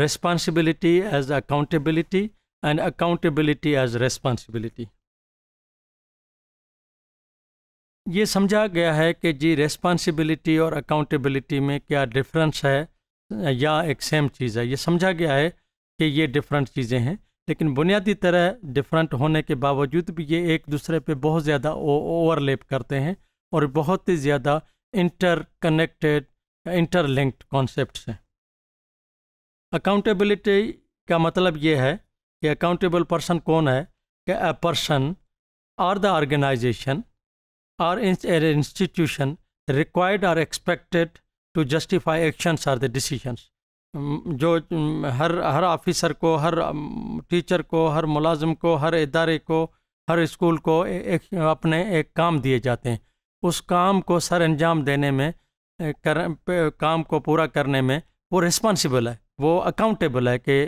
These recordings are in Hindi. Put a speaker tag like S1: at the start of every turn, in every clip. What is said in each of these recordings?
S1: responsibility as accountability and accountability as responsibility ये समझा गया है कि जी रेस्पॉन्सिबिलिटी और अकाउंटेबिलिटी में क्या डिफरेंस है या एक सेम चीज़ है ये समझा गया है कि ये डिफरेंट चीज़ें हैं लेकिन बुनियादी तरह डिफरेंट होने के बावजूद भी ये एक दूसरे पे बहुत ज़्यादा ओवरलेप करते हैं और बहुत ही ज़्यादा इंटरकनेक्टेड इंटरलिंक्ड कॉन्सेप्ट हैं अकाउंटेबिलिटी का मतलब ये है कि अकाउंटेबल पर्सन कौन है कि a person or the organisation or institution required or expected to justify actions or the decisions जो mm, हर हर ऑफिसर को हर टीचर mm, को हर मुलाजम को हर इदारे को हर स्कूल को एक अपने एक काम दिए जाते हैं उस काम को सर अंजाम देने में कर काम को पूरा करने में वो रिस्पॉन्सिबल है वो अकाउंटेबल है कि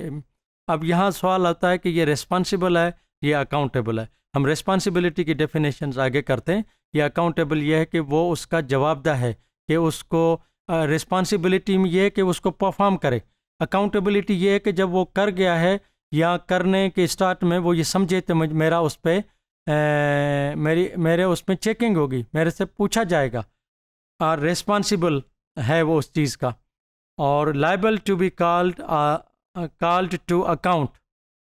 S1: अब यहाँ सवाल आता है कि ये रिस्पॉन्सिबल है ये अकाउंटेबल है हम रिस्पॉन्सिबिलिटी की डेफिनेशन आगे करते हैं ये अकाउंटेबल ये है कि वो उसका जवाबदा है कि उसको रिस्पॉन्सिबिलिटी में ये है कि उसको परफॉर्म करे अकाउंटेबिलिटी ये है कि जब वो कर गया है या करने के स्टार्ट में वो ये समझे तो मेरा उस पर मेरी मेरे उसमें चेकिंग होगी मेरे से पूछा जाएगा और रिस्पॉन्सिबल है वो उस चीज़ का और liable to be called called to account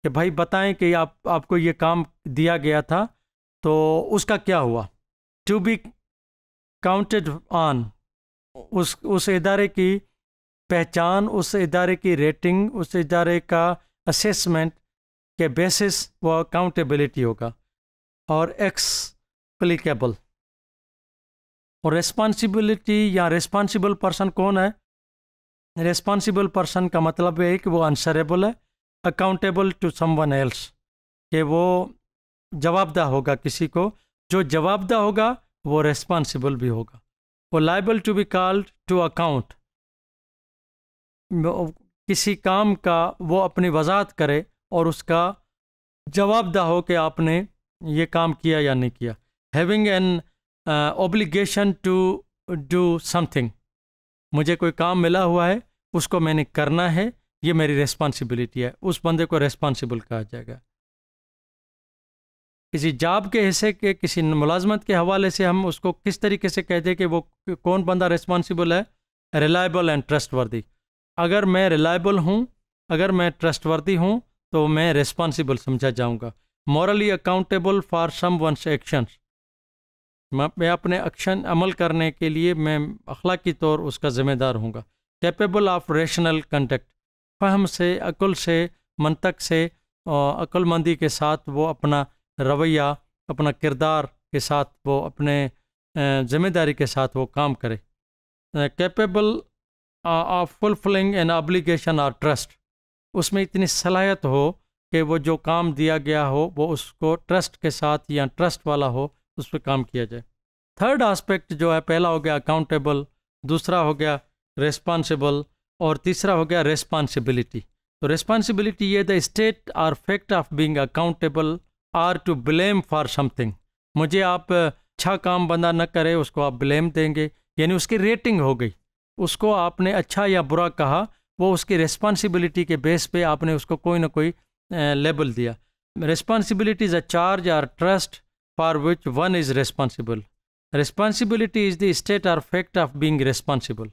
S1: कि भाई बताएं कि आप आपको ये काम दिया गया था तो उसका क्या हुआ टू बी काउंटेड ऑन उस उस इदारे की पहचान उस इदारे की रेटिंग उस इदारे का असेसमेंट के बेसिस व अकाउंटेबिलिटी होगा और एक्सप्लिकेबल और रेस्पॉन्सिबिलिटी या रेस्पॉन्सिबल पर्सन कौन है रेस्पॉन्सिबल पर्सन का मतलब ये है कि वो आंसरेबल है अकाउंटेबल टू समवन एल्स कि वो जवाबदा होगा किसी को जो जवाबदा होगा वो रेस्पॉन्सिबल भी होगा वो liable to be called to account किसी काम का वो अपनी वजाहत करे और उसका जवाबदा हो कि आपने ये काम किया या नहीं किया having an obligation to do something मुझे कोई काम मिला हुआ है उसको मैंने करना है ये मेरी रेस्पॉन्सिबिलिटी है उस बंदे को रेस्पॉन्सिबल कहा जाएगा किसी जॉब के हिस्से के किसी मुलाजमत के हवाले से हम उसको किस तरीके से कहते हैं कि वो कौन बंदा रिस्पॉन्सिबल है रिलायबल एंड ट्रस्टवर्दी अगर मैं रिलायबल हूँ अगर मैं वर्दी हूँ तो मैं रेस्पॉन्सिबल समझा जाऊँगा morally accountable for some one's actions मैं अपने एक्शन अमल करने के लिए मैं अखलाकी तौर उसका ज़िम्मेदार हूँ कैपेबल ऑफ रेशनल कंटेक्ट फहम से अकुल से मनतक से अक्लमंदी के साथ वो अपना रवैया अपना किरदार के साथ वो अपने ज़िम्मेदारी के साथ वो काम करे capable of fulfilling an obligation और ट्रस्ट उसमें इतनी सलाहियत हो कि वो जो काम दिया गया हो वो उसको ट्रस्ट के साथ या ट्रस्ट वाला हो उस पर काम किया जाए थर्ड आस्पेक्ट जो है पहला हो गया अकाउंटेबल दूसरा हो गया रेस्पॉन्सिबल और तीसरा हो गया रेस्पॉन्सिबिलिटी तो रेस्पॉन्सिबिलिटी ये the state or fact of being accountable or to blame for something मुझे आप अच्छा काम बंदा न करे उसको आप ब्लेम देंगे यानी उसकी रेटिंग हो गई उसको आपने अच्छा या बुरा कहा वो उसकी रेस्पॉन्सिबिलिटी के बेस पे आपने उसको कोई ना कोई लेबल दिया responsibility is a charge or trust for which one is responsible. Responsibility is the state or fact of being responsible.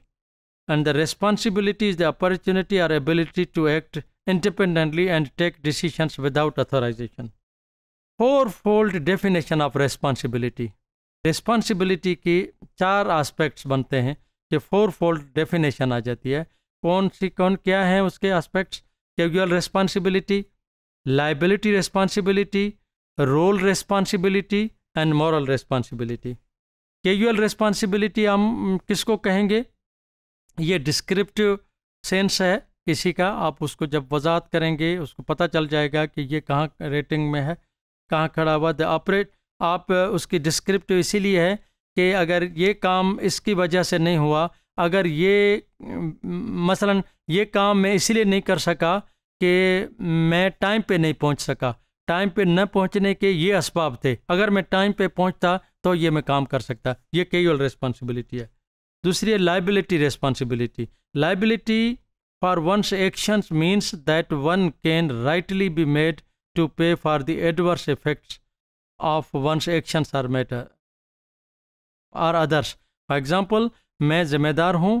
S1: And the responsibility is the opportunity or ability to act independently and take decisions without authorization. Fourfold definition of responsibility. responsibility की char aspects bante hain ये फोर फोल्ड डेफिनेशन आ जाती है कौन सी कौन क्या है उसके aspects casual responsibility liability responsibility role responsibility and moral responsibility casual responsibility हम किसको कहेंगे ये डिस्क्रिप्टिव सेंस है किसी का आप उसको जब वजात करेंगे उसको पता चल जाएगा कि ये कहाँ रेटिंग में है कहाँ खड़ा हुआ द ऑपरेट आप उसकी डिस्क्रिप्टिव इसीलिए है कि अगर ये काम इसकी वजह से नहीं हुआ अगर ये मसलन ये काम मैं इसीलिए नहीं कर सका कि मैं टाइम पे नहीं पहुंच सका टाइम पे न पहुंचने के ये इसबाब थे अगर मैं टाइम पे पहुंचता तो ये मैं काम कर सकता ये केवल रिस्पॉन्सिबिलिटी है दूसरी है liability responsibility liability for one's actions means that one can rightly be made to pay for the adverse effects of one's actions or matter और अदर्स फॉर एग्ज़ाम्पल मैं ज़िम्मेदार हूँ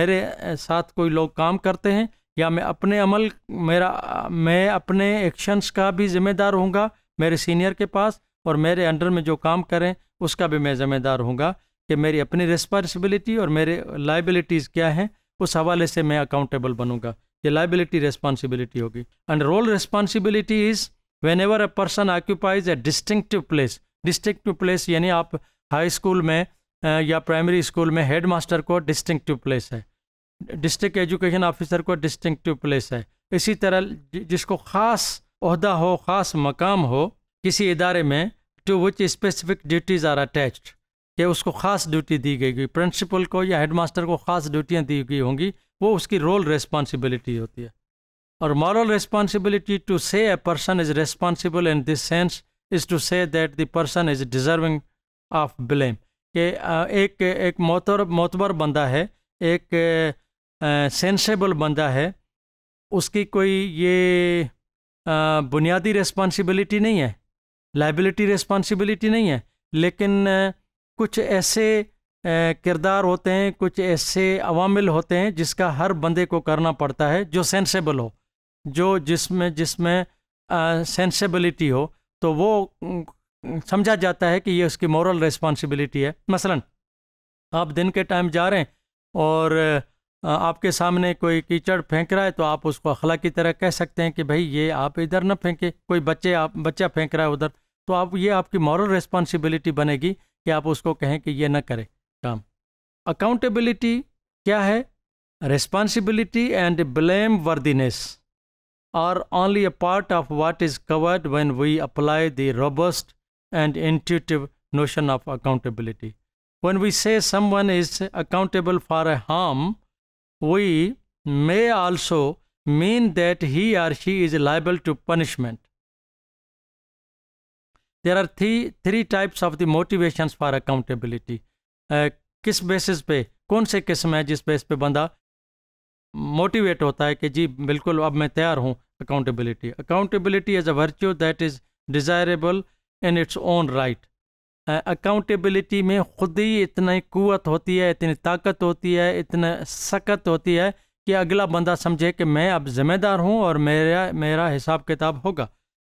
S1: मेरे साथ कोई लोग काम करते हैं या मैं अपने अमल मेरा मैं अपने एक्शंस का भी ज़िम्मेदार होऊंगा मेरे सीनियर के पास और मेरे अंडर में जो काम करें उसका भी मैं ज़िम्मेदार होऊंगा कि मेरी अपनी रिस्पॉन्सिबिलिटी और मेरे लाइबिलिटीज़ क्या हैं उस हवाले से मैं अकाउंटेबल बनूंगा ये लाइबिलिटी रिस्पॉन्सिबिलिटी होगी and role responsibility is whenever a person occupies a distinctive place distinctive place यानी आप हाई स्कूल में या प्राइमरी स्कूल में हेड मास्टर को डिस्टिंक्टिव प्लेस है डिस्ट्रिक्ट एजुकेशन ऑफिसर को डिस्टिंक्टिव प्लेस है इसी तरह जिसको ख़ास अहदा हो ख़ास मकाम हो किसी इदारे में to which specific duties are attached कि उसको ख़ास ड्यूटी दी गई होगी प्रिंसिपल को या हेडमास्टर को ख़ास ड्यूटियाँ दी गई होंगी वो उसकी रोल रिस्पॉन्सिबिलिटी होती है और moral responsibility to say a person is responsible in this sense is to say that the person is deserving of blame के एक एक मोतबर बंदा है एक सेंसेबल बंदा है उसकी कोई ये बुनियादी रेस्पॉन्सिबिलिटी नहीं है लाइबिलिटी रिस्पॉन्सिबिलिटी नहीं है लेकिन कुछ ऐसे किरदार होते हैं कुछ ऐसे अवामिल होते हैं जिसका हर बंदे को करना पड़ता है जो सेंसेबल हो जो जिसमें जिसमें सेंसेबिलिटी हो तो वो समझा जाता है कि ये उसकी मॉरल रिस्पॉन्सिबिलिटी है मसलन आप दिन के टाइम जा रहे हैं और आपके सामने कोई कीचड़ फेंक रहा है तो आप उसको अखला की तरह कह सकते हैं कि भाई ये आप इधर ना फेंके कोई बच्चे आप बच्चा फेंक रहा है उधर तो आप ये आपकी मॉरल रिस्पॉन्सिबिलिटी बनेगी कि आप उसको कहें कि ये ना करें काम अकाउंटेबिलिटी क्या है responsibility and blameworthiness are only a part of what is covered when we apply the robust and intuitive notion of accountability one we say someone is accountable for a harm we may also mean that he or she is liable to punishment. There are three three types of the motivations for accountability. Uh, किस बेसिस पे कौन से किस्म है जिस बेस पे बंदा मोटिवेट होता है कि जी बिल्कुल अब मैं तैयार हूँ accountability accountability is a virtue that is desirable in its own right accountability में खुद ही इतनी कुत होती है इतनी ताकत होती है इतना सख्त होती है कि अगला बंदा समझे कि मैं अब जिम्मेदार हूँ और मेरा मेरा हिसाब किताब होगा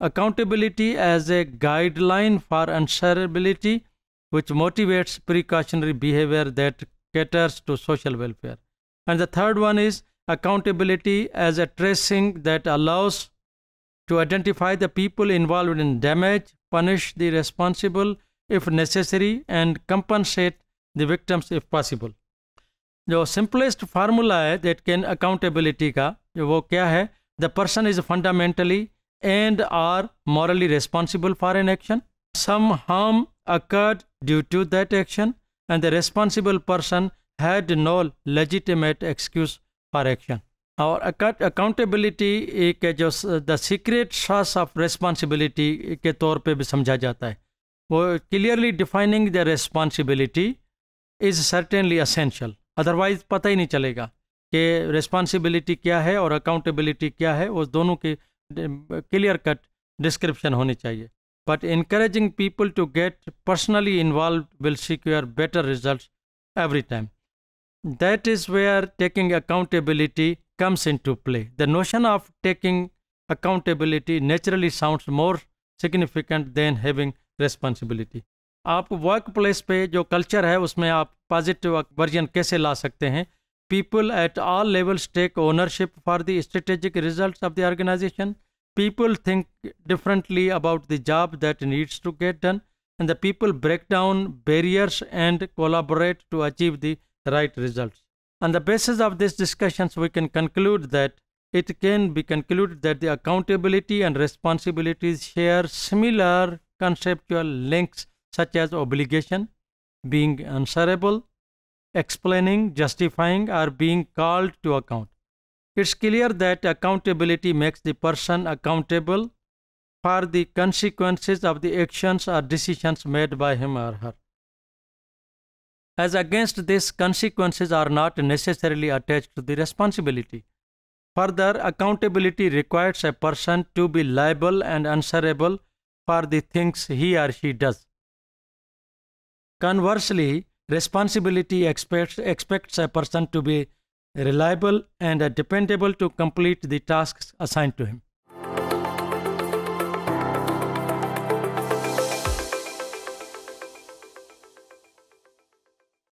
S1: accountability as a guideline for answerability which motivates precautionary behaviour that caters to social welfare and the third one is accountability as a tracing that allows to identify the people involve in damage punish the responsible if necessary and compensate the victims if possible जो सिंपलेस्ट फार्मूला है दैट कैन अकाउंटेबिलिटी का जो वो क्या है the person is fundamentally and or morally responsible for an action some harm occurred due to that action and the responsible person had no legitimate excuse for action. और अकाउंटेबिलिटी एक जो the secret sauce of responsibility के तौर पे भी समझा जाता है clearly defining the responsibility is certainly essential otherwise पता ही नहीं चलेगा कि रिस्पॉन्सिबिलिटी क्या है और अकाउंटेबिलिटी क्या है उस दोनों की क्लियर कट डिस्क्रिप्शन होनी चाहिए but increasing people to get personally involve will secure better result every time time. Is where taking accountability comes into play the notion of taking accountability naturally sound more significant than having responsibility आप वर्क प्लेस पर जो कल्चर है उसमें आप पॉजिटिव वर्जन कैसे ला सकते हैं people at all levels take ownership for the strategic result of the organisation people think differently about the job that needs to get done and the people break down barriers and collaborate to achieve the right result on the basis of this discussions we can conclude that it can be concluded that the accountability and responsibilities share similar conceptual links such as obligation, being answerable, explaining, justifying are being called to account. It's clear that accountability makes the person accountable for the consequences of the actions or decisions made by him or her. As against this, consequences are not necessarily attached to the responsibility. Further, accountability requires a person to be liable and answerable for the things he or she does. Conversely, responsibility expects, expects a person to be reliable and dependable to complete the tasks assigned to him.